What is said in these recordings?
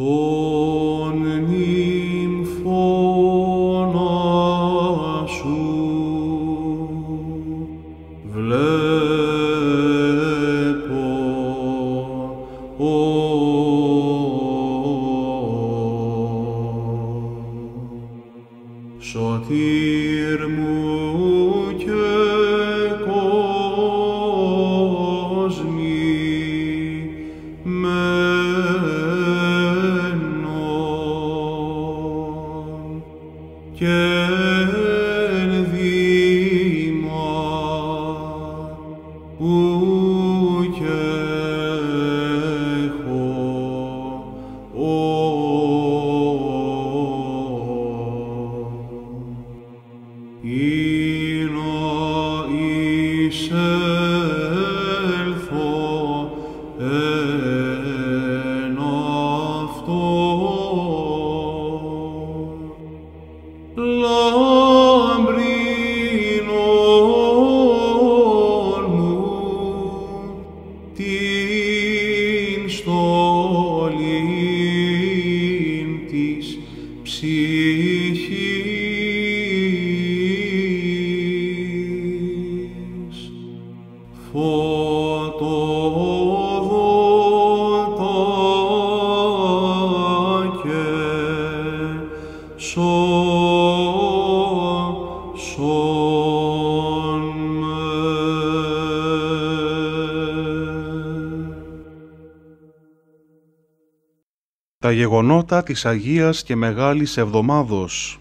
Ton γεγονότα της Αγίας και Μεγάλης Εβδομάδος.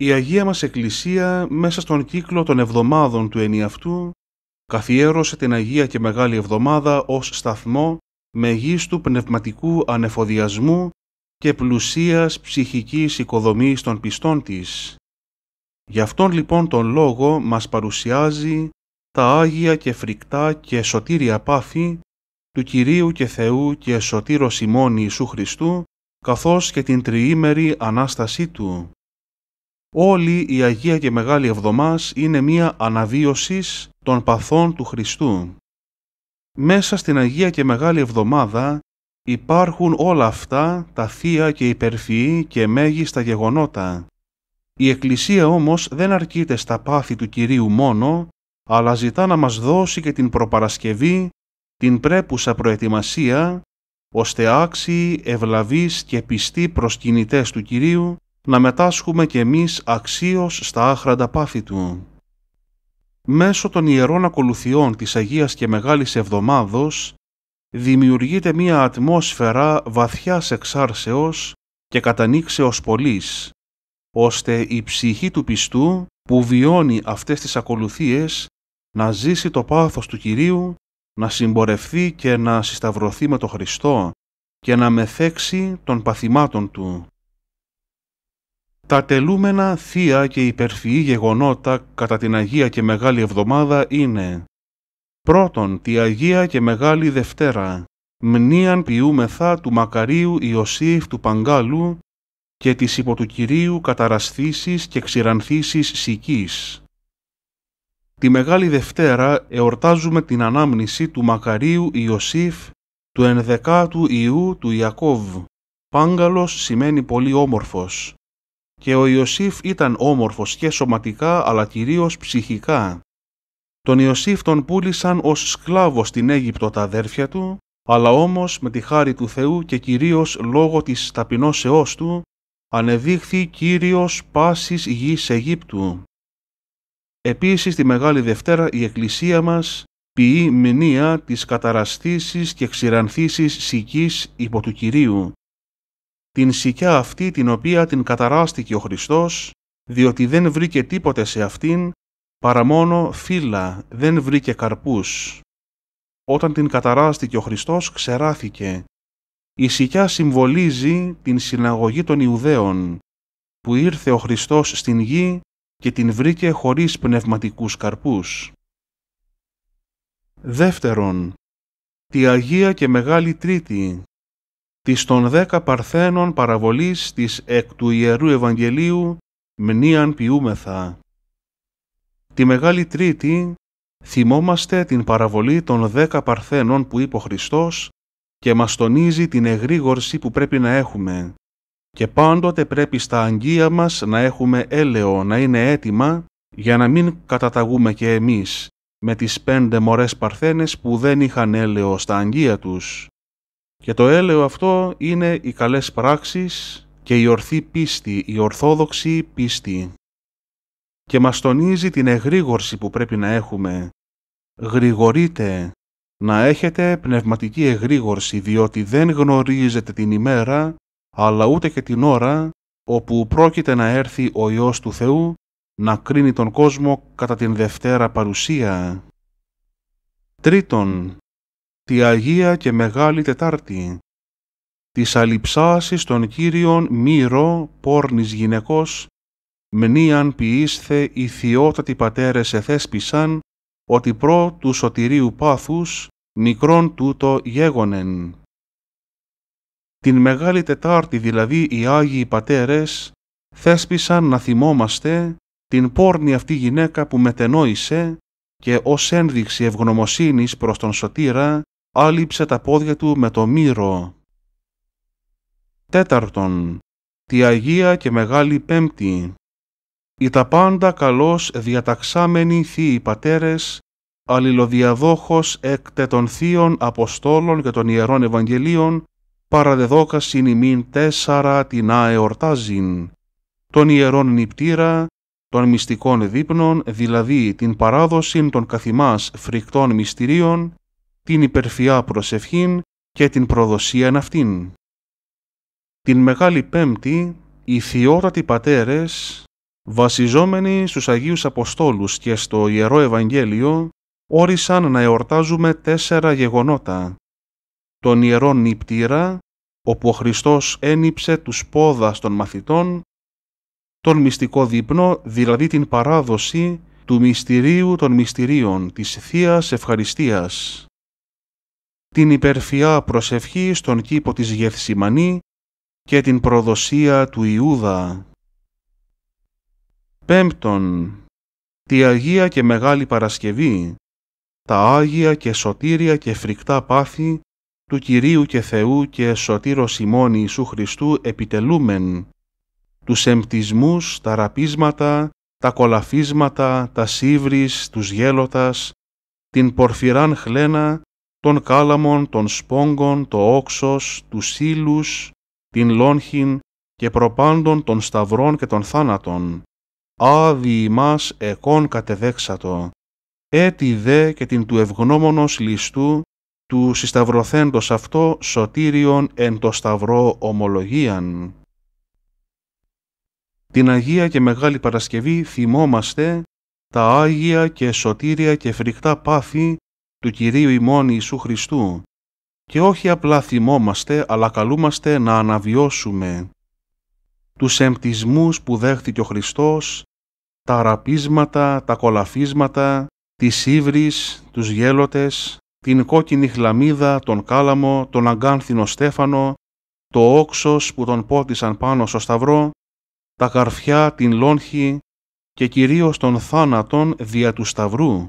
Η Αγία μας Εκκλησία μέσα στον κύκλο των εβδομάδων του ενιαυτού καθιέρωσε την Αγία και Μεγάλη Εβδομάδα ως σταθμό μεγίστου πνευματικού ανεφοδιασμού και πλουσίας ψυχικής οικοδομής των πιστών της. Γι' αυτόν λοιπόν τον λόγο μας παρουσιάζει τα άγια και φρικτά και σωτήρια πάθη του Κυρίου και Θεού και Σωτήρος ημών Ιησού Χριστού, καθώς και την τριήμερη Ανάστασή Του. Όλη η Αγία και Μεγάλη Εβδομάς είναι μία αναβίωσης των παθών του Χριστού. Μέσα στην Αγία και Μεγάλη Εβδομάδα υπάρχουν όλα αυτά τα θεία και υπερφυή και μέγιστα γεγονότα. Η Εκκλησία όμως δεν αρκείται στα πάθη του Κυρίου μόνο, αλλά ζητά να μας δώσει και την προπαρασκευή την πρέπουσα προετοιμασία, ώστε άξιοι, ευλαβείς και πιστοί προσκυνητές του Κυρίου, να μετάσχουμε κι εμείς αξίως στα άχραντα πάθη Του. Μέσω των ιερών ακολουθιών της Αγίας και Μεγάλης Εβδομάδος, δημιουργείται μία ατμόσφαιρα βαθιάς εξάρσεως και κατανήξεως πολλής, ώστε η ψυχή του πιστού που βιώνει αυτές τις ακολουθίες να ζήσει το πάθος του Κυρίου να συμπορευθεί και να συσταυρωθεί με τον Χριστό και να μεθέξει των παθημάτων Του. Τα τελούμενα θεία και υπερφυή γεγονότα κατά την Αγία και Μεγάλη Εβδομάδα είναι πρώτον τη Αγία και Μεγάλη Δευτέρα, μνήαν ποιούμεθα του Μακαρίου Ιωσήφ του Παγκάλου και της υπό του Κυρίου καταρασθήσεις και ξηρανθήσεις σικής. Τη Μεγάλη Δευτέρα εορτάζουμε την ανάμνηση του Μακαρίου Ιωσήφ, του ενδεκάτου Ιού του Ιακώβ. Πάγκαλος σημαίνει πολύ όμορφος. Και ο Ιωσήφ ήταν όμορφος και σωματικά αλλά κυρίως ψυχικά. Τον Ιωσήφ τον πούλησαν ως σκλάβο στην Αίγυπτο τα αδέρφια του, αλλά όμως με τη χάρη του Θεού και κυρίως λόγω της ταπεινώσεώς του, ανεδείχθη Κύριος πάσης γης Αιγύπτου Επίσης τη Μεγάλη Δευτέρα η Εκκλησία μας ποιεί μηνύα της καταραστήσεις και ξηρανθήσεις σικής υπό του Κυρίου. Την σικιά αυτή την οποία την καταράστηκε ο Χριστός, διότι δεν βρήκε τίποτε σε αυτήν, παρά μόνο φύλλα, δεν βρήκε καρπούς. Όταν την καταράστηκε ο Χριστός, ξεράθηκε. Η σικιά συμβολίζει την συναγωγή των Ιουδαίων, που ήρθε ο Χριστός στην γη και την βρήκε χωρίς πνευματικούς καρπούς. Δεύτερον, τη Αγία και Μεγάλη Τρίτη, της των δέκα παρθένων παραβολής της εκ του Ιερού Ευαγγελίου μνήαν ποιούμεθα. Τη Μεγάλη Τρίτη θυμόμαστε την παραβολή των δέκα παρθένων που είπε ο Χριστός και μας τονίζει την εγρήγορση που πρέπει να έχουμε και πάντοτε πρέπει στα αγγεία μας να έχουμε έλεο να είναι έτοιμα για να μην καταταγούμε και εμείς με τις πέντε μορές παρθένες που δεν είχαν έλαιο στα αγγεία τους. Και το έλαιο αυτό είναι οι καλές πράξεις και η ορθή πίστη, η ορθόδοξη πίστη. Και μας τονίζει την εγρήγορση που πρέπει να έχουμε. Γρηγορείτε, να έχετε πνευματική εγρήγορση διότι δεν γνωρίζετε την ημέρα αλλά ούτε και την ώρα όπου πρόκειται να έρθει ο Υιός του Θεού να κρίνει τον κόσμο κατά την Δευτέρα Παρουσία. Τρίτον, τη Αγία και Μεγάλη Τετάρτη, της αλυψάσης των Κύριων Μύρο πόρνης γυναικός, μνήαν ποιήσθε οι θειότατοι πατέρες εθέσπισαν, ότι πρό του σωτηρίου πάθους, μικρόν τούτο γέγονεν. Την Μεγάλη Τετάρτη δηλαδή οι Άγιοι Πατέρες θέσπισαν να θυμόμαστε την πόρνη αυτή γυναίκα που μετενόησε και ως ένδειξη ευγνωμοσύνης προς τον Σωτήρα άλυψε τα πόδια του με το μύρο. Τέταρτον, τη Αγία και Μεγάλη Πέμπτη. Οι τα πάντα καλώς διαταξάμενοι θείοι πατέρες, αλληλοδιαδόχος εκτε των θείων Αποστόλων και των Ιερών Ευαγγελίων, παραδεδόκα ημίν τέσσαρα την αεορτάζειν, των ιερών νυπτήρα, των μυστικών δείπνων, δηλαδή την παράδοση των καθημάς φρικτών μυστηρίων, την υπερφιά προσευχήν και την προδοσία αυτήν. Την Μεγάλη Πέμπτη, οι θεότατοι πατέρες, βασιζόμενοι στους Αγίους Αποστόλους και στο Ιερό Ευαγγέλιο, όρισαν να εορτάζουμε τέσσερα γεγονότα, τον Ιερό Νύπτηρα, όπου ο Χριστός ένυψε τους πόδας των μαθητών, τον μυστικό δείπνο, δηλαδή την παράδοση του μυστηρίου των μυστηρίων της Θείας Ευχαριστίας, την Υπερφυά προσευχή στον κήπο της Γευσιμανή και την προδοσία του Ιούδα. Πέμπτον, τη Αγία και Μεγάλη Παρασκευή, τα Άγια και Σωτήρια και Φρικτά Πάθη του Κυρίου και Θεού και Σωτήρος ημών Ιησού Χριστού επιτελούμεν, τους εμπτισμούς, τα ραπίσματα, τα κολαφίσματα, τα σίβρις, τους γέλοτας, την πορφυράν χλένα, των κάλαμων, των σπόγγων, το όξος, τους σύλλους, την λόγχην και προπάντων των σταυρών και των θάνατων. άδι μας εκών κατεδέξατο. Έτι δε και την του ευγνώμονος ληστού του συσταυρωθέντος αυτό σωτήριον εν το σταυρό ομολογίαν. Την Αγία και Μεγάλη Παρασκευή θυμόμαστε τα Άγια και σωτήρια και φρικτά πάθη του Κυρίου ημών Ιησού Χριστού και όχι απλά θυμόμαστε αλλά καλούμαστε να αναβιώσουμε τους εμπτισμούς που δέχθηκε ο Χριστός, τα ραπίσματα, τα κολαφίσματα, τις ύβρις, τους γέλοτες, την κόκκινη χλαμίδα, τον κάλαμο, τον αγκάνθινο στέφανο, το όξος που τον πότισαν πάνω στο σταυρό, τα καρφιά, την λόγχη και κυρίως τον θάνατον δια του σταυρού.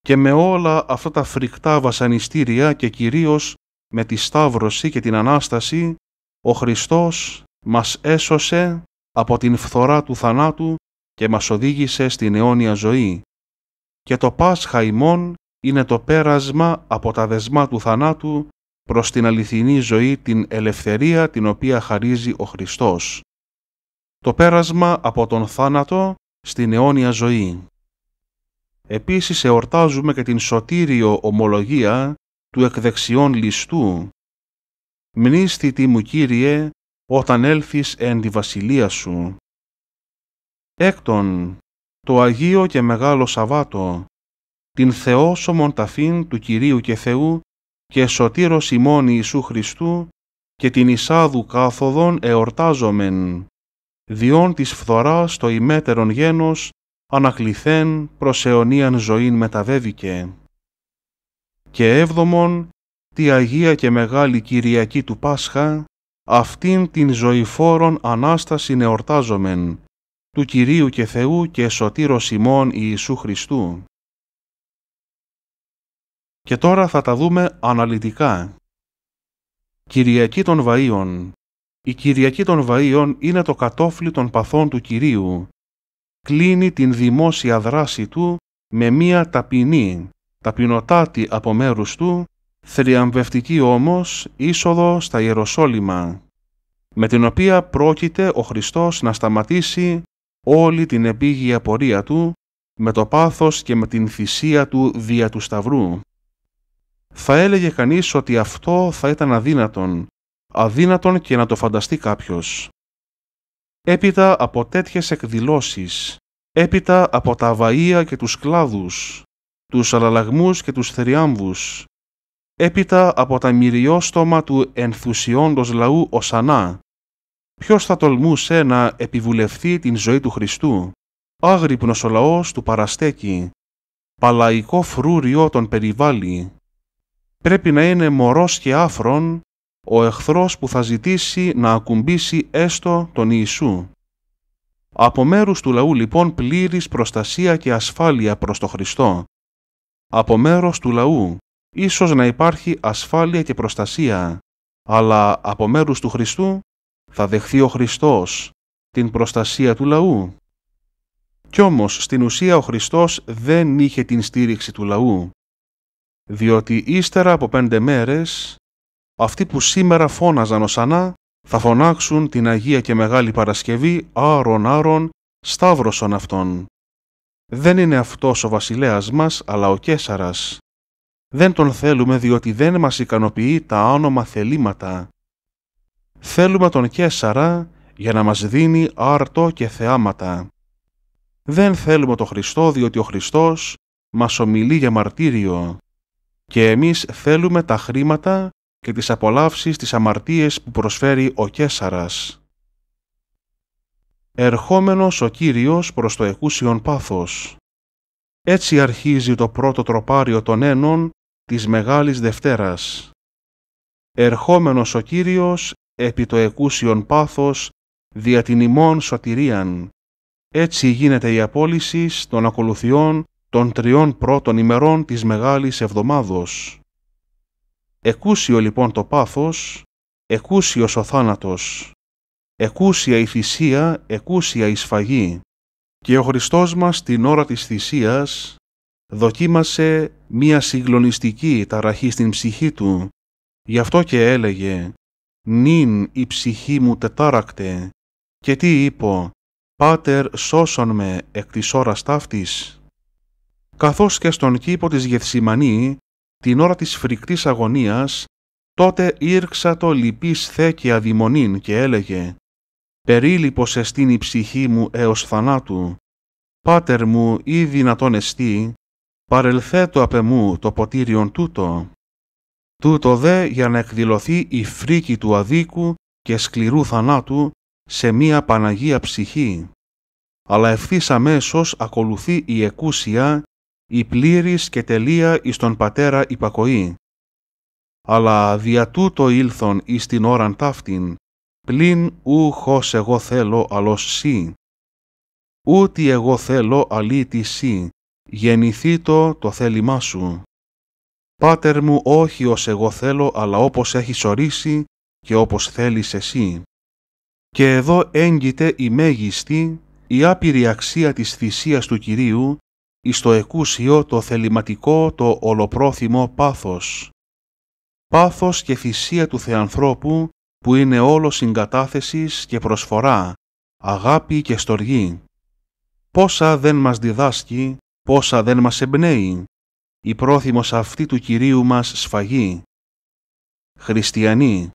Και με όλα αυτά τα φρικτά βασανιστήρια και κυρίως με τη Σταύρωση και την Ανάσταση, ο Χριστός μας έσωσε από την φθορά του θανάτου και μας οδήγησε στην αιώνια ζωή. Και το Πάσχα ημών είναι το πέρασμα από τα δεσμά του θανάτου προς την αληθινή ζωή την ελευθερία την οποία χαρίζει ο Χριστός. Το πέρασμα από τον θάνατο στην αιώνια ζωή. Επίσης εορτάζουμε και την σωτήριο ομολογία του εκδεξιών ληστού. Μνήσθητη μου Κύριε όταν έλθεις εν τη βασιλεία σου. Έκτον, το Αγίο και Μεγάλο Σαββάτο, την Θεόσωμον ταφήν του Κυρίου και Θεού και σωτήρος ημών Ιησού Χριστού και την Ισάδου κάθοδον εορτάζομεν, διόν της φθοράς το ημέτερον γένος ανακληθέν προς αιωνίαν ζωήν μεταβέβηκε. Και έβδομον, τη Αγία και Μεγάλη Κυριακή του Πάσχα, αυτήν την ζωηφόρον Ανάσταση εορτάζομεν, του Κυρίου και Θεού και Σωτήρος ημών Ιησού Χριστού. Και τώρα θα τα δούμε αναλυτικά. Κυριακή των Βαΐων Η Κυριακή των Βαΐων είναι το κατόφλι των παθών του Κυρίου. Κλείνει την δημόσια δράση του με μία ταπεινή, ταπεινοτάτη από μέρους του, θριαμβευτική όμως είσοδο στα Ιεροσόλυμα, με την οποία πρόκειται ο Χριστός να σταματήσει όλη την επίγεια πορεία του με το πάθος και με την θυσία του δια του Σταυρού θα έλεγε κανείς ότι αυτό θα ήταν αδύνατον, αδύνατον και να το φανταστεί κάποιος. Έπειτα από τέτοιες εκδηλώσεις, έπειτα από τα βαΐα και τους κλάδους, τους αλαλαγμούς και τους θεριάμβους, έπειτα από τα μυριόστομα του ενθουσιόντος λαού Οσανά, ποιος θα τολμούσε να επιβουλευτεί την ζωή του Χριστού, άγρυπνος ο λαός του παραστέκει, παλαϊκό φρούριο τον περιβάλλει, πρέπει να είναι μωρός και άφρον ο εχθρός που θα ζητήσει να ακουμπήσει έστω τον Ιησού. Από μέρους του λαού λοιπόν πλήρης προστασία και ασφάλεια προς τον Χριστό. Από μέρος του λαού ίσως να υπάρχει ασφάλεια και προστασία, αλλά από μέρους του Χριστού θα δεχθεί ο Χριστός την προστασία του λαού. Κι όμως στην ουσία ο Χριστός δεν είχε την στήριξη του λαού διότι ύστερα από πέντε μέρες, αυτοί που σήμερα φώναζαν ως ανά, θα φωνάξουν την Αγία και Μεγάλη Παρασκευή «Άρον, Άρον, Σταύρωσον αυτόν». Δεν είναι αυτός ο βασιλέας μας, αλλά ο Κέσαρας. Δεν τον θέλουμε διότι δεν μας ικανοποιεί τα άνομα θελήματα. Θέλουμε τον Κέσαρα για να μας δίνει άρτο και θεάματα. Δεν θέλουμε τον Χριστό διότι ο Χριστός μας ομιλεί για μαρτύριο και εμείς θέλουμε τα χρήματα και τις απολαύσεις της αμαρτίες που προσφέρει ο Κέσαρας. Ερχόμενος ο Κύριος προς το εκούσιον πάθος. Έτσι αρχίζει το πρώτο τροπάριο των ένων της Μεγάλης Δευτέρας. Ερχόμενος ο Κύριος επί το εκούσιον πάθος δια την ημών σωτηρίαν. Έτσι γίνεται η απόλυση των ακολουθιών των τριών πρώτων ημερών της Μεγάλης Εβδομάδος. Εκούσιο λοιπόν το πάθος, εκούσιος ο θάνατος, εκούσια η θυσία, εκούσια η σφαγή. Και ο Χριστός μας την ώρα της θυσίας δοκίμασε μία συγκλονιστική ταραχή στην ψυχή του. Γι' αυτό και έλεγε «Νην η ψυχή μου τετάρακτε» και τι είπε «Πάτερ σώσον με εκ της ώρας ταύτης» καθώς και στον κήπο της Γευσημανή, την ώρα της φρικτής αγωνίας, τότε ήρξα το λυπής θέ και αδημονήν και έλεγε «Περίλυπος εστίν η ψυχή μου έως θανάτου, πάτερ μου ή δυνατόν εστί, παρελθέτω απ' εμού το ποτήριον τούτο». Τούτο δε για να εκδηλωθεί η φρίκη του αδίκου και σκληρού θανάτου σε μία Παναγία ψυχή. Αλλά ευθύς αμέσως ακολουθεί η εκούσια η πλήρης και τελεία εις τον Πατέρα υπακοή. Αλλά δια τούτο ήλθον εις την ώραν ταύτην, πλην ου χως εγώ θέλω αλλος σύ. Ούτι εγώ θέλω αλή σύ, γεννηθεί το το θέλημά σου. Πάτερ μου όχι ως εγώ θέλω, αλλά όπως έχεις ορίσει και όπως θέλεις εσύ. Και εδώ έγκυται η μέγιστη, η άπειρη αξία της θυσίας του Κυρίου εις το εκούσιο το θεληματικό το ολοπρόθυμο πάθος. Πάθος και θυσία του Θεανθρώπου που είναι όλο συγκατάθεσης και προσφορά, αγάπη και στοργή. Πόσα δεν μας διδάσκει, πόσα δεν μας εμπνέει, η πρόθυμος αυτή του Κυρίου μας σφαγή. Χριστιανοί,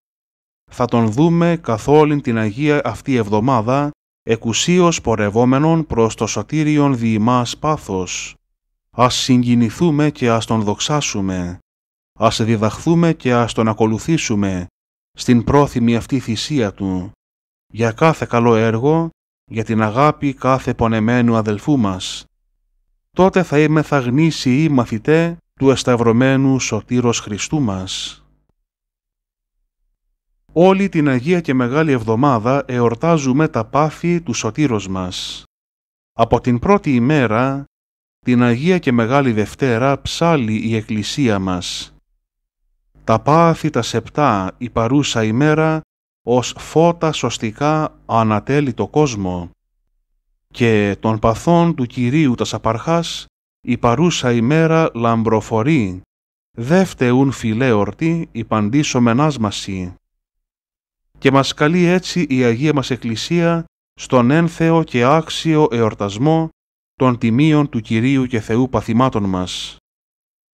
θα τον δούμε καθ' όλην την Αγία αυτή εβδομάδα εκουσίως πορευόμενον προς το σωτήριον διημάς πάθος. Ας συγκινηθούμε και ας τον δοξάσουμε, ας διδαχθούμε και ας τον ακολουθήσουμε, στην πρόθυμη αυτή θυσία του, για κάθε καλό έργο, για την αγάπη κάθε πονεμένου αδελφού μας. Τότε θα είμαι θα γνήσιοι μαθητέ του εσταυρωμένου σωτήρος Χριστού μας. Όλη την Αγία και Μεγάλη Εβδομάδα εορτάζουμε τα πάθη του σωτήρος μας. Από την πρώτη ημέρα, την Αγία και Μεγάλη Δευτέρα ψάλει η Εκκλησία μας. Τα πάθη τα σεπτά η παρούσα ημέρα ως φώτα σωστικά ανατέλει το κόσμο και των παθών του Κυρίου τα σαπαρχάς η παρούσα ημέρα λαμπροφορεί, δε φταίουν φιλέορτη η παντήσομενάς και μας καλεί έτσι η Αγία μας Εκκλησία στον ένθεο και άξιο εορτασμό των τιμίων του Κυρίου και Θεού παθημάτων μας.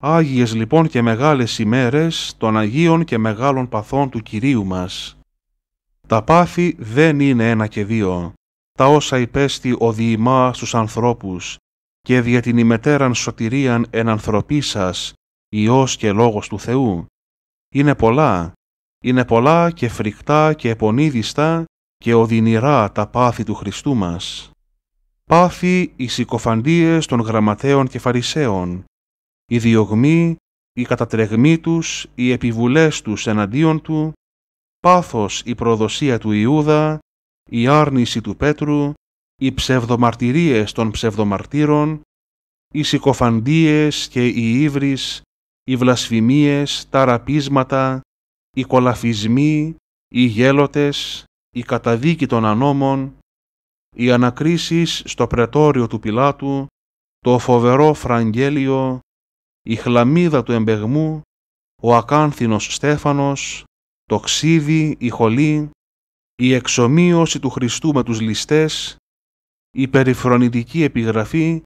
Άγιες λοιπόν και μεγάλες ημέρες των Αγίων και μεγάλων παθών του Κυρίου μας. Τα πάθη δεν είναι ένα και δύο, τα όσα υπέστη ο διημά στους ανθρώπους και δια την ημετέραν σωτηρίαν ενανθρωπή σας, Υιός και Λόγος του Θεού. Είναι πολλά είναι πολλά και φρικτά και επονίδιστα και οδυνηρά τα πάθη του Χριστού μας. Πάθη οι συκοφαντίες των γραμματέων και φαρισαίων, η διωγμοί, η κατατρεγμοί τους, οι επιβουλές τους εναντίον του, πάθος η προδοσία του Ιούδα, η άρνηση του Πέτρου, οι ψευδομαρτυρίες των ψευδομαρτύρων, οι συκοφαντίες και οι ύβρις, οι βλασφημίες, τα ραπίσματα, οι κολαφισμοί, οι γέλοτες, η καταδίκη των ανώμων, οι ανακρίσεις στο πρετόριο του Πιλάτου, το φοβερό φραγγέλιο, η χλαμίδα του εμπεγμού, ο ακάνθινος Στέφανος, το ξύδι, η χολή, η εξομοίωση του Χριστού με τους ληστές, η περιφρονητική επιγραφή,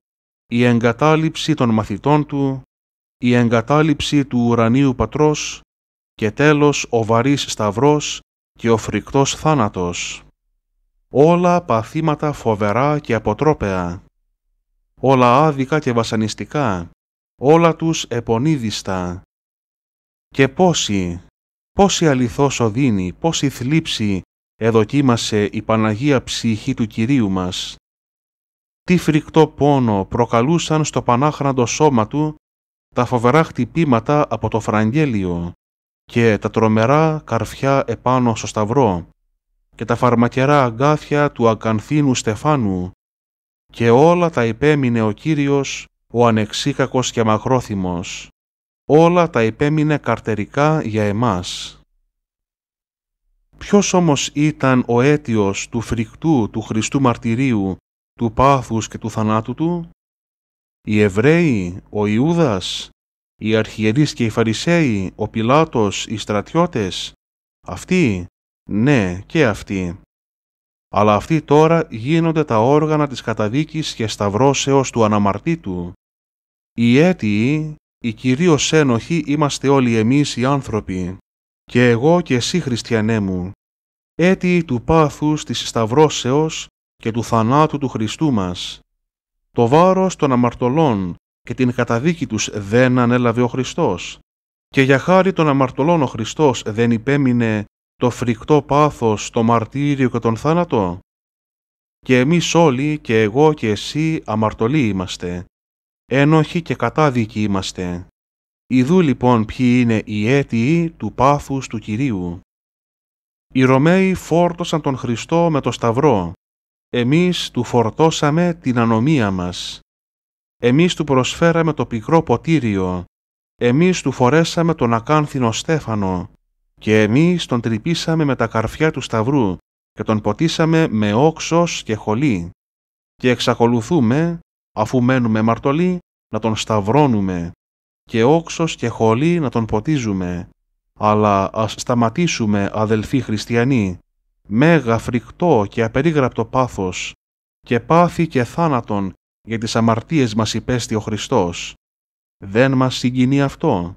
η εγκατάληψη των μαθητών του, η εγκατάληψη του ουρανίου πατρός, και τέλος ο βαρύς σταυρός και ο φρικτός θάνατος. Όλα παθήματα φοβερά και αποτρόπαια. Όλα άδικα και βασανιστικά, όλα τους επονίδιστα. Και πόση, πόση αληθώς οδύνη, πόση θλίψη εδοκίμασε η Παναγία ψυχή του Κυρίου μας. Τι φρικτό πόνο προκαλούσαν στο πανάχραντο σώμα του τα φοβερά χτυπήματα από το φραγγέλιο και τα τρομερά καρφιά επάνω στο σταυρό και τα φαρμακερά αγκάθια του ακανθίνου στεφάνου και όλα τα υπέμεινε ο Κύριος, ο ανεξίκακος και μακρόθυμος. Όλα τα υπέμεινε καρτερικά για εμάς. Ποιος όμως ήταν ο αίτιος του φρικτού του Χριστού μαρτυρίου, του πάθους και του θανάτου του? Οι Εβραίοι, ο Ιούδας, οι αρχιερείς και οι Φαρισαίοι, ο Πιλάτος, οι στρατιώτες, αυτοί, ναι και αυτοί. Αλλά αυτοί τώρα γίνονται τα όργανα της καταδίκης και σταυρώσεως του αναμαρτήτου. Οι αίτιοι, οι κυρίως ένοχοι είμαστε όλοι εμείς οι άνθρωποι, και εγώ και εσύ χριστιανέ μου, αίτιοι του πάθους της σταυρώσεως και του θανάτου του Χριστού μας. Το βάρος των αμαρτωλών και την καταδίκη τους δεν ανέλαβε ο Χριστός. Και για χάρη των αμαρτωλών ο Χριστός δεν υπέμεινε το φρικτό πάθος, το μαρτύριο και τον θάνατο. Και εμείς όλοι και εγώ και εσύ αμαρτωλοί είμαστε. Ένοχοι και κατάδικοι είμαστε. Ιδού λοιπόν ποιοι είναι οι αίτιοι του πάθους του Κυρίου. Οι Ρωμαίοι φόρτωσαν τον Χριστό με το σταυρό. Εμείς του φορτώσαμε την ανομία μας. Εμείς του προσφέραμε το πικρό ποτήριο, εμείς του φορέσαμε τον ακάνθινο στέφανο και εμείς τον τρυπήσαμε με τα καρφιά του σταυρού και τον ποτίσαμε με όξος και χολή και εξακολουθούμε, αφού μένουμε μαρτωλοί, να τον σταυρώνουμε και όξος και χολή να τον ποτίζουμε. Αλλά ας σταματήσουμε, αδελφοί χριστιανοί, μέγα φρικτό και απερίγραπτο πάθος και πάθη και θάνατον για τις αμαρτίες μας υπέστη ο Χριστός. Δεν μας συγκινεί αυτό.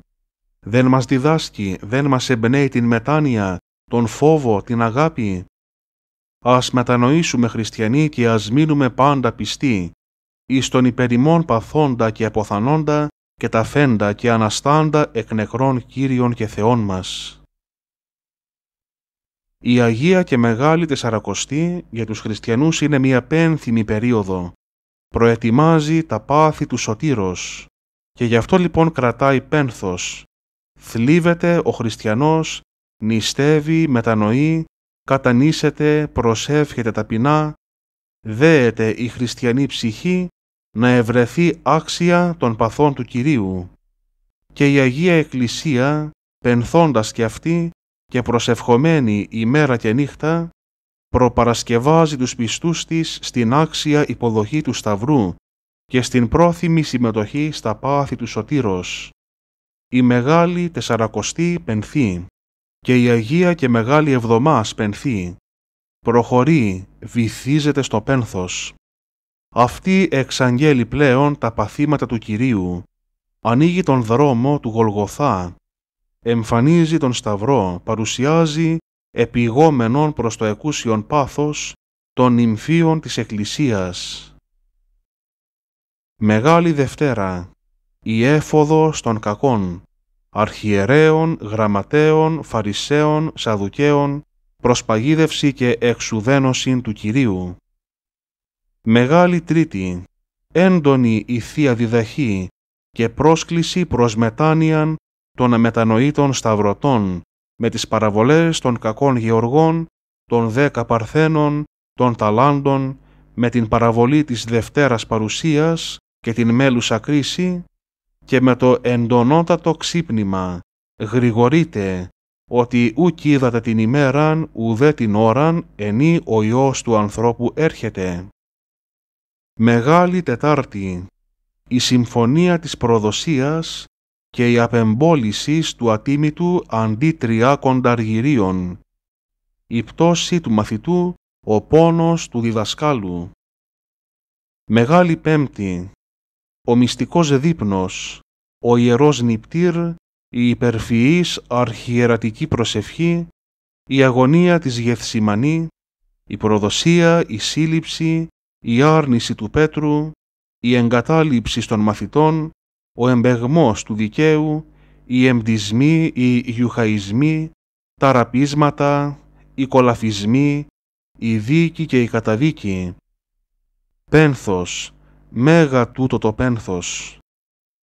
Δεν μας διδάσκει, δεν μας εμπνέει την μετάνοια, τον φόβο, την αγάπη. Ας μετανοήσουμε χριστιανοί και ας μείνουμε πάντα πιστοί, εις τον υπερημών παθώντα και αποθανόντα και τα φέντα και αναστάντα εκ νεκρών Κύριων και Θεών μας. Η Αγία και Μεγάλη Τεσσαρακοστή για τους χριστιανούς είναι μια πένθυμη περίοδο, προετοιμάζει τα πάθη του σωτήρος και γι' αυτό λοιπόν κρατάει πένθος. Θλίβεται ο χριστιανός, νηστεύει, μετανοεί, κατανήσεται, προσεύχεται ταπεινά, δέεται η χριστιανή ψυχή να ευρεθεί άξια των παθών του Κυρίου. Και η Αγία Εκκλησία, πενθώντας και αυτή και προσευχομένη ημέρα και νύχτα, προπαρασκευάζει τους πιστούς της στην άξια υποδοχή του Σταυρού και στην πρόθυμη συμμετοχή στα πάθη του Σωτήρος. Η Μεγάλη Τεσσαρακοστή πενθεί και η Αγία και Μεγάλη Εβδομά πενθεί. Προχωρεί, βυθίζεται στο πένθος. Αυτή εξαγγέλει πλέον τα παθήματα του Κυρίου. Ανοίγει τον δρόμο του Γολγοθά. Εμφανίζει τον Σταυρό, παρουσιάζει Επιγόμενων προς το εκούσιον πάθος των νυμφίων της Εκκλησίας. Μεγάλη Δευτέρα, η έφοδος των κακών, αρχιερέων, γραμματέων, φαρισαίων, σαδουκαίων, προσπαγίδευση και εξουδένωση του Κυρίου. Μεγάλη Τρίτη, έντονη η Θεία Διδαχή και πρόσκληση προς μετάνοιαν των αμετανοήτων σταυρωτών με τις παραβολές των κακών γεωργών, των δέκα παρθένων, των ταλάντων, με την παραβολή της δευτέρας παρουσίας και την μέλουσα κρίση και με το εντονότατο ξύπνημα «Γρηγορείτε, ότι ούκ είδατε την ημέραν ουδέ την ώραν ενή ο Υιός του ανθρώπου έρχεται». Μεγάλη Τετάρτη Η Συμφωνία της Προδοσίας και η απεμπόληση του ατίμητου αντί τριά κονταργυρίων. Η πτώση του μαθητού, ο πόνος του διδασκάλου. Μεγάλη Πέμπτη. Ο μυστικός δείπνος, ο ιερός νυπτήρ, η υπερφυής αρχιερατική προσευχή, η αγωνία της Γεθσιμανή, η προδοσία, η σύλληψη, η άρνηση του Πέτρου, η εγκατάλειψη των μαθητών, ο εμπεγμός του δικαίου, οι εμπτισμοί, οι γιουχαϊσμοί, τα ραπίσματα, οι κολαφισμοί, η δίκη και η καταδίκη. Πένθος, μέγα τούτο το πένθος.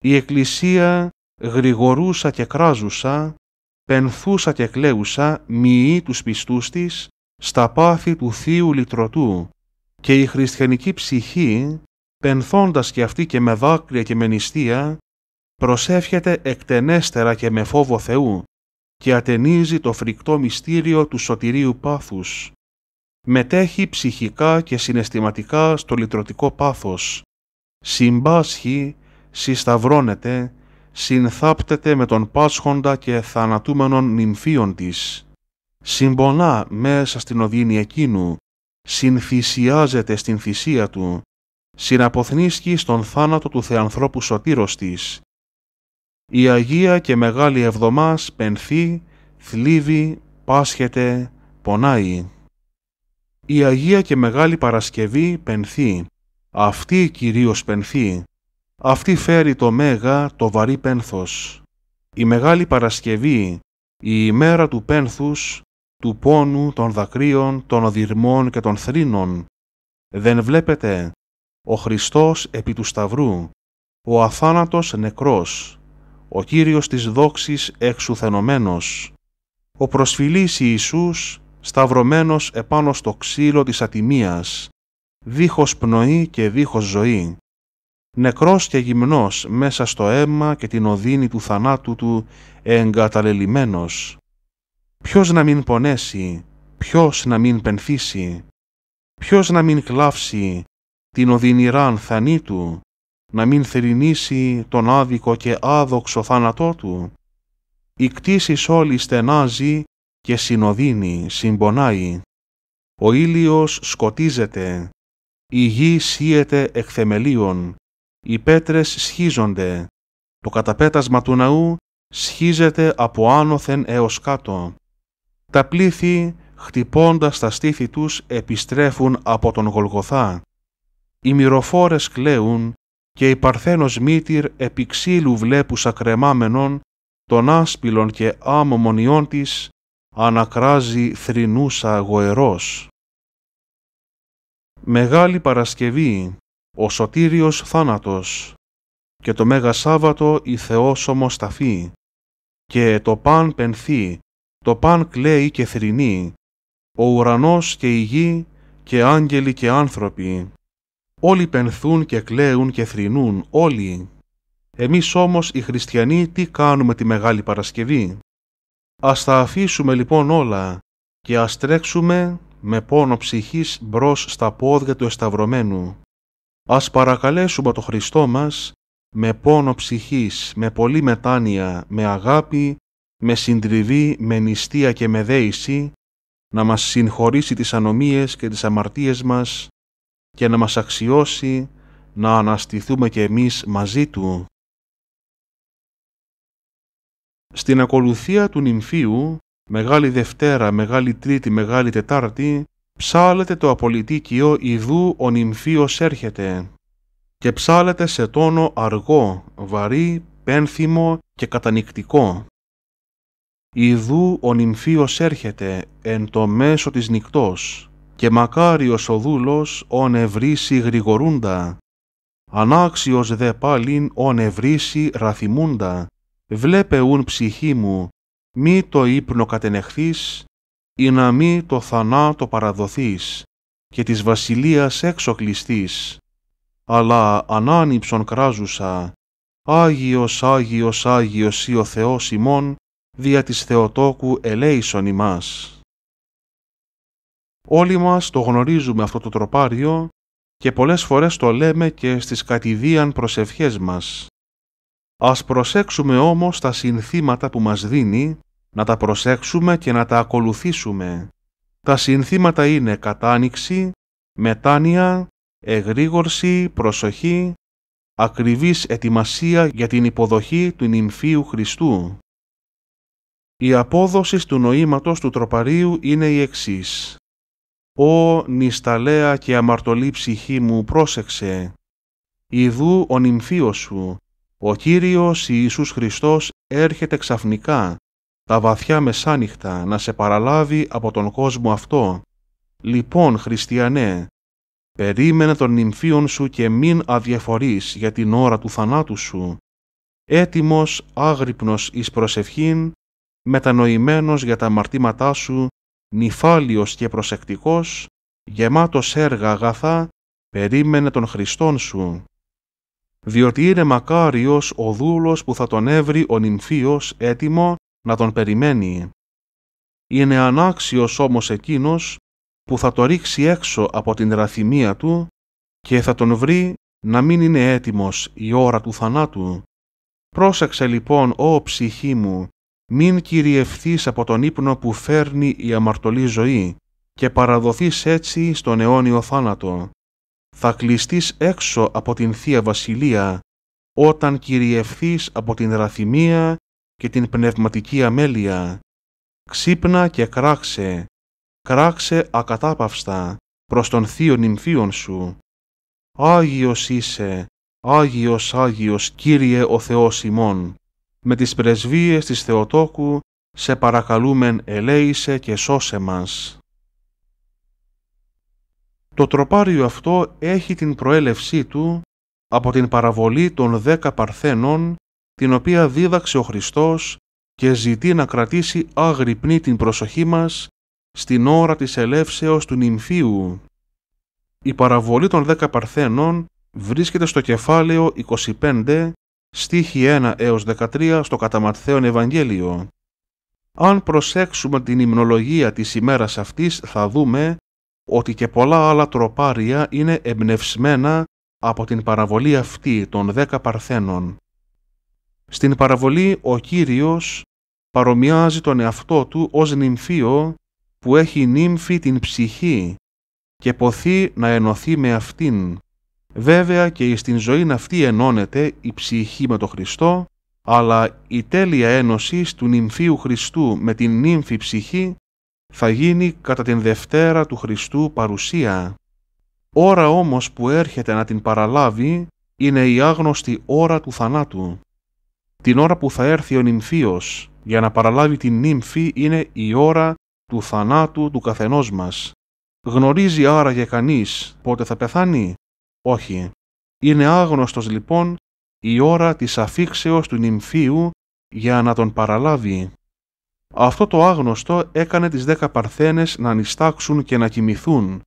Η εκκλησία γρηγορούσα και κράζουσα, πενθούσα και κλαίουσα, μοιεί τους πιστούς της, στα πάθη του Θείου Λυτρωτού και η χριστιανική ψυχή πενθώντας και αυτή και με δάκρυα και με νηστεία, προσεύχεται εκτενέστερα και με φόβο Θεού και ατενίζει το φρικτό μυστήριο του σωτηρίου πάθους. Μετέχει ψυχικά και συναισθηματικά στο λυτρωτικό πάθος. Συμπάσχει, συσταυρώνεται, συνθάπτεται με τον πάσχοντα και θανατούμενον νυμφίον της. Συμπονά μέσα στην οδύνη εκείνου, συνθυσιάζεται στην θυσία του, συναποθνίσκει στον θάνατο του Θεανθρώπου Σωτήρος της. Η Αγία και Μεγάλη Εβδομάς πενθεί, θλίβει, πάσχεται, πονάει. Η Αγία και Μεγάλη Παρασκευή πενθεί, αυτή κυρίως πενθεί. Αυτή φέρει το μέγα, το βαρύ πένθος. Η Μεγάλη Παρασκευή, η ημέρα του πένθους, του πόνου, των δακρύων, των οδυρμών και των θρήνων. Δεν βλέπετε ο Χριστός επί του Σταυρού, ο αθάνατος νεκρός, ο Κύριος της δόξης εξουθενωμένος, ο προσφυλής Ιησούς σταυρωμένος επάνω στο ξύλο της ατιμίας, δίχως πνοή και δίχως ζωή, νεκρός και γυμνός μέσα στο αίμα και την οδύνη του θανάτου του εγκαταλελειμμένος. Ποιος να μην πονέσει, ποιος να μην πενθήσει, ποιος να μην κλάψει, την οδυνηράν του, να μην θρηνήσει τον άδικο και άδοξο θάνατό του. Η κτήση όλη στενάζει και συνοδύνει, συμπονάει. Ο ήλιος σκοτίζεται, η γη σύεται εκθεμελίων, οι πέτρες σχίζονται, το καταπέτασμα του ναού σχίζεται από άνωθεν έως κάτω. Τα πλήθη, χτυπώντας τα στήθη τους, επιστρέφουν από τον Γολγοθά οι μυροφόρες κλαίουν και η παρθένος μύτηρ επί ξύλου βλέπουσα κρεμάμενον των άσπυλων και ιών της ανακράζει θρηνούσα γοερός. Μεγάλη Παρασκευή, ο Σωτήριος θάνατος και το Μέγα Σάββατο η Θεός ταφή και το παν πενθεί, το παν κλαίει και θρηνεί, ο ουρανός και η γη και άγγελοι και άνθρωποι Όλοι πενθούν και κλαίουν και θρηνούν, όλοι. Εμείς όμως οι χριστιανοί τι κάνουμε τη Μεγάλη Παρασκευή. Ας τα αφήσουμε λοιπόν όλα και ας τρέξουμε με πόνο ψυχής μπρος στα πόδια του εσταυρωμένου. Ας παρακαλέσουμε το Χριστό μας με πόνο ψυχής, με πολλή μετάνοια, με αγάπη, με συντριβή, με νηστεία και με δέηση, να μας συγχωρήσει τις ανομίες και τις αμαρτίες μας και να μας αξιώσει να αναστηθούμε και εμείς μαζί Του. Στην ακολουθία του νυμφίου, Μεγάλη Δευτέρα, Μεγάλη Τρίτη, Μεγάλη Τετάρτη, ψάλετε το απολυτίκιο «Ιδού ο νυμφίος έρχεται» και ψάλετε σε τόνο αργό, βαρύ, πένθυμο και κατανικτικό. «Ιδού ο νυμφίος έρχεται εν το μέσο της νυχτός» και μακάριος ο δούλος ον ευρύσει γρηγορούντα. Ανάξιος δε πάλιν ον ευρύσει ραθυμούντα. Βλέπε ουν ψυχή μου, μη το ύπνο κατενεχθείς, ή να μη το θανάτο παραδοθείς, και της βασιλείας έξω κλειστείς. Αλλά ανάνυψον κράζουσα, Άγιος, Άγιος, Άγιος ή ο Θεός ημών, δια της Θεοτόκου ελέησον ημάς. Όλοι μας το γνωρίζουμε αυτό το τροπάριο και πολλές φορές το λέμε και στις κατηδίαν προσευχές μας. Ας προσέξουμε όμως τα συνθήματα που μας δίνει, να τα προσέξουμε και να τα ακολουθήσουμε. Τα συνθήματα είναι κατάνοιξη, μετάνοια, εγρήγορση, προσοχή, ακριβής ετοιμασία για την υποδοχή του νυμφίου Χριστού. Η απόδοση του νοήματος του τροπαρίου είναι η εξής. «Ω νησταλέα και αμαρτωλή ψυχή μου πρόσεξε, ιδού ο νυμφίος σου, ο Κύριος Ιησούς Χριστός έρχεται ξαφνικά, τα βαθιά μεσάνυχτα να σε παραλάβει από τον κόσμο αυτό. Λοιπόν, Χριστιανέ, περίμενε τον νυμφίον σου και μην αδιαφορείς για την ώρα του θανάτου σου. Έτοιμος, άγρυπνος εις προσευχήν, μετανοημένος για τα αμαρτήματά σου νυφάλιος και προσεκτικός, γεμάτος έργα αγαθά, περίμενε τον Χριστόν σου. Διότι είναι μακάριος ο δούλος που θα τον έβρει ο νυμφίος έτοιμο να τον περιμένει. Είναι ανάξιος όμως εκείνος που θα το ρίξει έξω από την ραθυμία του και θα τον βρει να μην είναι έτοιμος η ώρα του θανάτου. Πρόσεξε λοιπόν, ο ψυχή μου, μην κυριευθείς από τον ύπνο που φέρνει η αμαρτωλή ζωή και παραδοθείς έτσι στον αιώνιο θάνατο. Θα κλειστείς έξω από την Θεία Βασιλεία όταν κυριευθείς από την ραθυμία και την πνευματική αμέλεια. Ξύπνα και κράξε, κράξε ακατάπαυστα προς τον Θείο νυμφίον σου. Άγιος είσαι, Άγιος Άγιος Κύριε ο Θεός ημών με τις πρεσβείες της Θεοτόκου, σε παρακαλούμεν ελέησε και σώσε μας. Το τροπάριο αυτό έχει την προέλευσή του από την παραβολή των δέκα παρθένων, την οποία δίδαξε ο Χριστός και ζητεί να κρατήσει άγρυπνη την προσοχή μας στην ώρα της ελεύσεως του νυμφίου. Η παραβολή των δέκα παρθένων βρίσκεται στο κεφάλαιο 25 στίχη 1 έως 13 στο Καταμαρθέον Ευαγγέλιο. Αν προσέξουμε την υμνολογία της ημέρας αυτής θα δούμε ότι και πολλά άλλα τροπάρια είναι εμπνευσμένα από την παραβολή αυτή των δέκα παρθένων. Στην παραβολή ο Κύριος παρομοιάζει τον εαυτό του ως νυμφίο που έχει νύμφη την ψυχή και ποθεί να ενωθεί με αυτήν Βέβαια και στην ζωή αυτή ενώνεται η ψυχή με το Χριστό, αλλά η τέλεια ένωση του νυμφίου Χριστού με την νύμφη ψυχή θα γίνει κατά την Δευτέρα του Χριστού παρουσία. Ώρα όμως που έρχεται να την παραλάβει είναι η άγνωστη ώρα του θανάτου. Την ώρα που θα έρθει ο νυμφίος για να παραλάβει την νύμφη είναι η ώρα του θανάτου του καθενός μας. Γνωρίζει άραγε κανείς πότε θα πεθάνει. Όχι. Είναι άγνωστος λοιπόν η ώρα της αφήξεως του νυμφίου για να τον παραλάβει. Αυτό το άγνωστο έκανε τις δέκα παρθένες να νιστάξουν και να κοιμηθούν.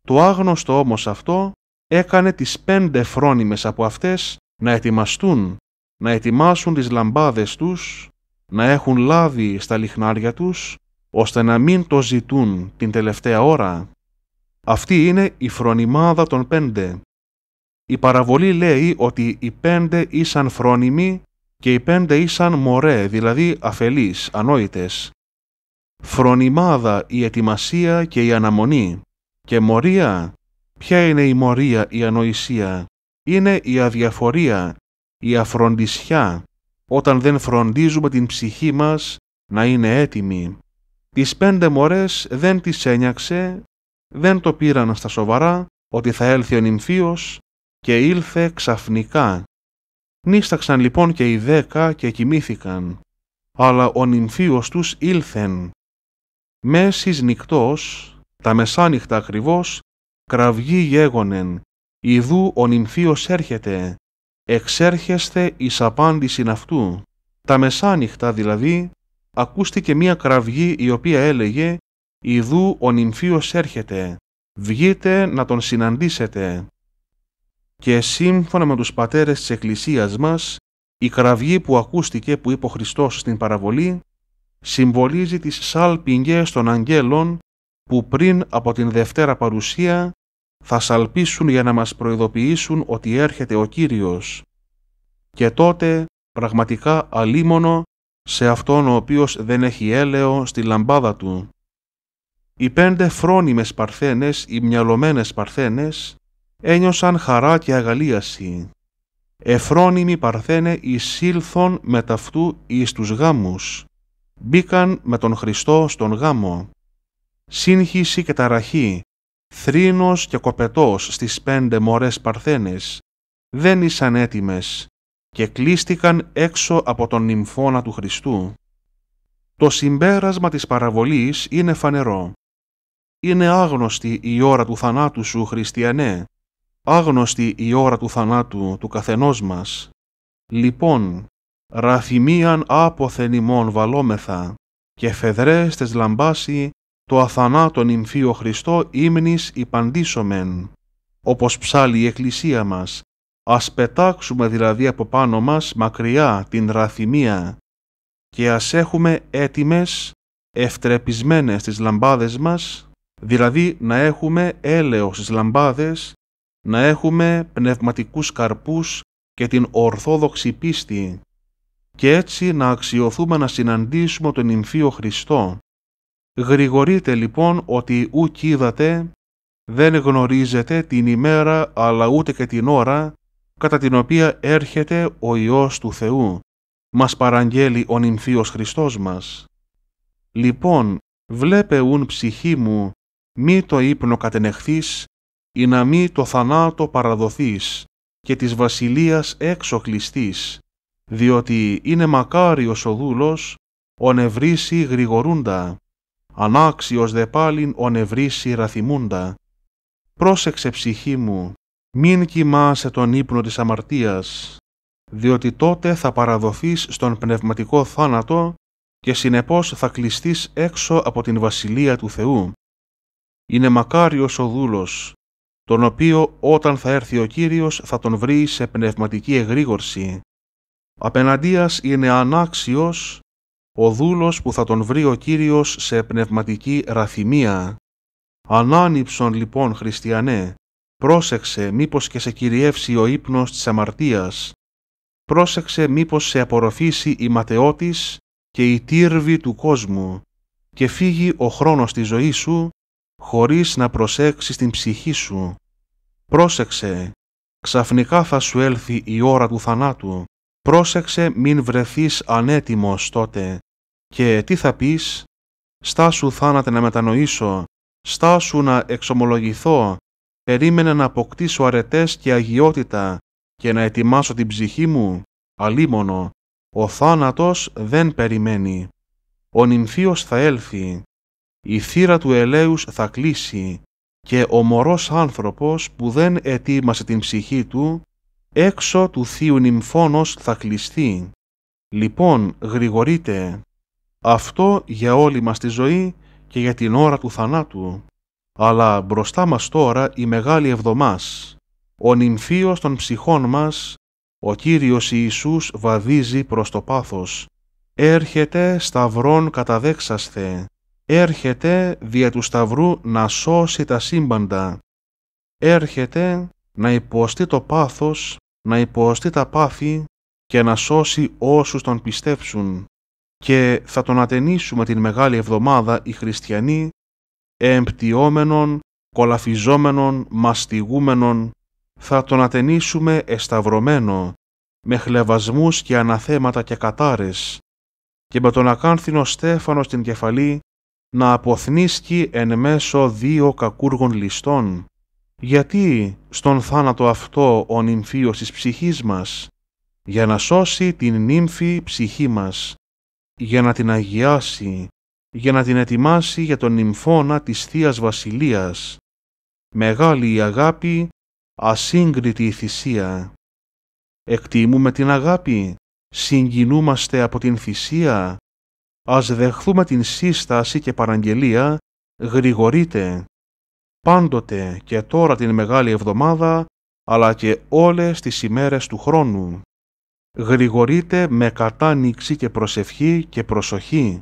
Το άγνωστο όμως αυτό έκανε τις πέντε φρόνιμες από αυτές να ετοιμαστούν, να ετοιμάσουν τις λαμπάδες τους, να έχουν λάδι στα λιχνάρια τους, ώστε να μην το ζητούν την τελευταία ώρα. Αυτή είναι η φρονιμάδα των πέντε. Η παραβολή λέει ότι οι πέντε ήσαν φρόνιμοι και οι πέντε ήσαν μωρέ, δηλαδή αφελείς, ανόητες. Φρονιμάδα η ετοιμασία και η αναμονή. Και μορία. Ποια είναι η μορία η ανοησία. Είναι η αδιαφορία, η αφροντισιά, όταν δεν φροντίζουμε την ψυχή μας να είναι έτοιμη. Τις πέντε μορές δεν τις ένιαξε, δεν το πήραν στα σοβαρά ότι θα έλθει ο νυμφίος και ήλθε ξαφνικά. Νίσταξαν λοιπόν και οι δέκα και κοιμήθηκαν, αλλά ο νυμφίος τους ήλθεν. Μέσης νυχτός, τα μεσάνυχτα ακριβώς, κραυγή γέγονεν, ιδού ο νυμφίος έρχεται, εξέρχεστε εις απάντησιν αυτού. Τα μεσάνυχτα δηλαδή, ακούστηκε μία κραυγή η οποία έλεγε «Ιδού ο νυμφίος έρχεται, βγείτε να τον συναντήσετε» και σύμφωνα με τους πατέρες της Εκκλησίας μας, η κραυγή που ακούστηκε που είπε ο Χριστός στην παραβολή συμβολίζει τις σαλπιγγές των αγγέλων που πριν από την Δευτέρα Παρουσία θα σαλπίσουν για να μας προειδοποιήσουν ότι έρχεται ο Κύριος. Και τότε πραγματικά αλίμονο σε αυτόν ο οποίος δεν έχει έλεο στη λαμπάδα του. Οι πέντε φρόνιμες παρθένες, οι μυαλωμένες παρθένες, ένιωσαν χαρά και αγαλίαση. Εφρόνιμοι παρθένε εισήλθον με ταυτού εις τους γάμους. Μπήκαν με τον Χριστό στον γάμο. Σύγχυση και ταραχή, θρήνος και κοπετός στις πέντε μορές παρθένες, δεν ήσαν έτοιμες και κλείστηκαν έξω από τον νυμφώνα του Χριστού. Το συμπέρασμα της παραβολής είναι φανερό. Είναι άγνωστη η ώρα του θανάτου σου, Χριστιανέ, άγνωστη η ώρα του θανάτου του καθενός μας. Λοιπόν, ραθυμίαν άποθεν ημών βαλόμεθα και φεδρές τες λαμπάσει το αθανάτον ημφίο Χριστό ύμνης υπαντήσομεν. Όπως ψάλλει η Εκκλησία μας, ας πετάξουμε δηλαδή από πάνω μας μακριά την ραθυμία και ας έχουμε έτοιμες, ευτρεπισμένες τις λαμπάδες μας, δηλαδή να έχουμε έλεος στις λαμπάδες να έχουμε πνευματικούς καρπούς και την ορθόδοξη πίστη και έτσι να αξιοθούμε να συναντήσουμε τον Ιμφίο Χριστό. Γρηγορείτε λοιπόν ότι ουκ είδατε, δεν γνωρίζετε την ημέρα αλλά ούτε και την ώρα κατά την οποία έρχεται ο Υιός του Θεού. Μας παραγγέλει ο νυμφίος Χριστός μας. Λοιπόν, βλέπε ουν ψυχή μου, μη το ύπνο κατενεχθείς, ή να μη το θανάτο παραδοθείς και της βασιλείας έξω κλειστείς, διότι είναι μακάριος ο δούλος, ο νευρίσι γρηγορούντα, ανάξιος δε πάλιν ο νευρίσι ραθυμούντα. Πρόσεξε ψυχή μου, μην κοιμάσαι τον ύπνο της αμαρτίας, διότι τότε θα παραδοθείς στον πνευματικό θάνατο και συνεπώς θα κλειστείς έξω από την Βασιλεία του Θεού. Είναι μακάριος ο δούλος, τον οποίο όταν θα έρθει ο Κύριος θα τον βρει σε πνευματική εγρήγορση. Απέναντίας είναι ανάξιος ο δούλος που θα τον βρει ο Κύριος σε πνευματική ραθυμία. Ανάνυψον λοιπόν χριστιανέ, πρόσεξε μήπως και σε κυριεύσει ο ύπνος της αμαρτίας. Πρόσεξε μήπως σε απορροφήσει η ματαιότης και η τύρβη του κόσμου και φύγει ο χρόνος της ζωής σου χωρίς να προσέξεις την ψυχή σου. Πρόσεξε, ξαφνικά θα σου έλθει η ώρα του θανάτου. Πρόσεξε μην βρεθείς ανέτοιμος τότε. Και τι θα πεις, στάσου θάνατε να μετανοήσω, στάσου να εξομολογηθώ, περίμενε να αποκτήσω αρετές και αγιότητα και να ετοιμάσω την ψυχή μου, αλίμονο, ο θάνατος δεν περιμένει. Ο νυμφίος θα έλθει, η θύρα του ελέους θα κλείσει και ο μωρός άνθρωπος που δεν ετοίμασε την ψυχή του, έξω του θείου νυμφώνος θα κλειστεί. Λοιπόν, γρηγορείτε. Αυτό για όλη μας τη ζωή και για την ώρα του θανάτου. Αλλά μπροστά μας τώρα η μεγάλη εβδομάς. Ο νυμφίος των ψυχών μας, ο Κύριος Ιησούς βαδίζει προς το πάθος. Έρχεται σταυρών καταδέξασθε έρχεται δια του Σταυρού να σώσει τα σύμπαντα. Έρχεται να υποστεί το πάθος, να υποστεί τα πάθη και να σώσει όσους τον πιστέψουν. Και θα τον ατενίσουμε την Μεγάλη Εβδομάδα οι χριστιανοί, εμπτιόμενον, κολαφιζόμενον, μαστιγούμενον, θα τον ατενίσουμε εσταυρωμένο, με χλεβασμούς και αναθέματα και κατάρες, και με τον ακάνθινο στέφανο στην κεφαλή να αποθνίσκει εν μέσω δύο κακούργων ληστών, γιατί στον θάνατο αυτό ο νυμφίος της ψυχής μας, για να σώσει την νύμφη ψυχή μας, για να την αγιάσει, για να την ετοιμάσει για τον νυμφώνα της θείας Βασιλείας. Μεγάλη η αγάπη, ασύγκριτη η θυσία. Εκτιμούμε την αγάπη, συγκινούμαστε από την θυσία, ας δεχθούμε την σύσταση και παραγγελία «Γρηγορείτε» πάντοτε και τώρα την Μεγάλη Εβδομάδα, αλλά και όλες τις ημέρες του χρόνου. Γρηγορείτε με κατάνοιξη και προσευχή και προσοχή.